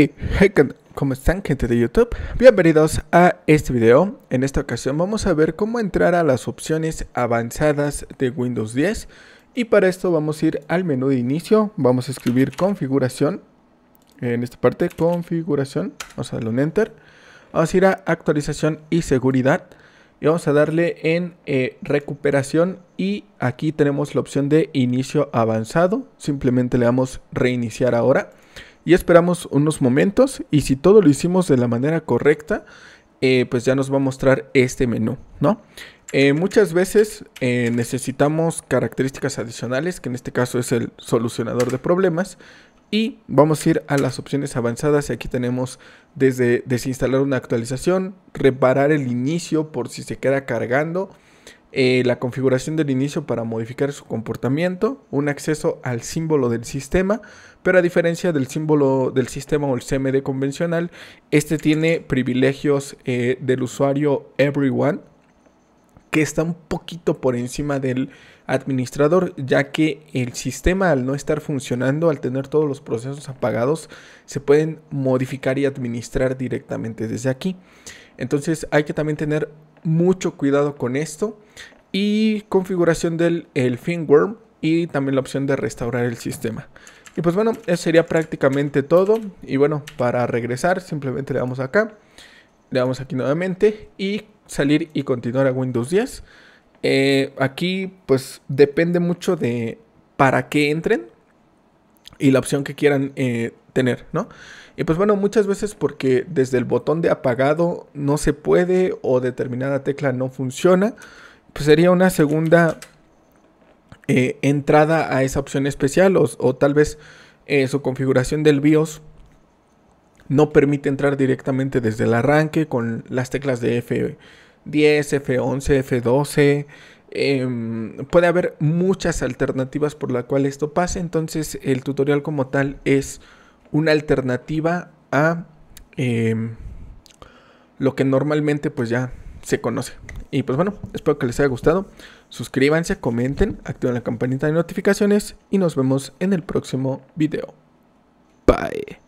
hey, ¿cómo están gente de YouTube? Bienvenidos a este video. En esta ocasión vamos a ver cómo entrar a las opciones avanzadas de Windows 10. Y para esto vamos a ir al menú de inicio. Vamos a escribir configuración. En esta parte, configuración. Vamos a darle un enter. Vamos a ir a actualización y seguridad. Y vamos a darle en eh, recuperación y aquí tenemos la opción de inicio avanzado. Simplemente le damos reiniciar ahora y esperamos unos momentos y si todo lo hicimos de la manera correcta, eh, pues ya nos va a mostrar este menú, ¿no? Eh, muchas veces eh, necesitamos características adicionales, que en este caso es el solucionador de problemas. Y vamos a ir a las opciones avanzadas y aquí tenemos desde desinstalar una actualización, reparar el inicio por si se queda cargando, eh, la configuración del inicio para modificar su comportamiento, un acceso al símbolo del sistema, pero a diferencia del símbolo del sistema o el CMD convencional, este tiene privilegios eh, del usuario Everyone, que está un poquito por encima del administrador, ya que el sistema al no estar funcionando, al tener todos los procesos apagados, se pueden modificar y administrar directamente desde aquí. Entonces hay que también tener mucho cuidado con esto y configuración del el firmware y también la opción de restaurar el sistema. Y pues bueno, eso sería prácticamente todo. Y bueno, para regresar simplemente le damos acá, le damos aquí nuevamente y salir y continuar a Windows 10. Eh, aquí pues depende mucho de para qué entren y la opción que quieran eh, tener, ¿no? Y pues bueno, muchas veces porque desde el botón de apagado no se puede o determinada tecla no funciona, pues sería una segunda eh, entrada a esa opción especial o, tal vez su configuración del BIOS no permite entrar directamente desde el arranque con las teclas de F10, F11, F12. puede haber muchas alternativas por la cual esto pase, entonces el tutorial como tal es una alternativa a em, lo que normalmente pues ya se conoce. Y pues bueno, espero que les haya gustado. Suscríbanse, comenten, activen la campanita de notificaciones y nos vemos en el próximo video. Bye.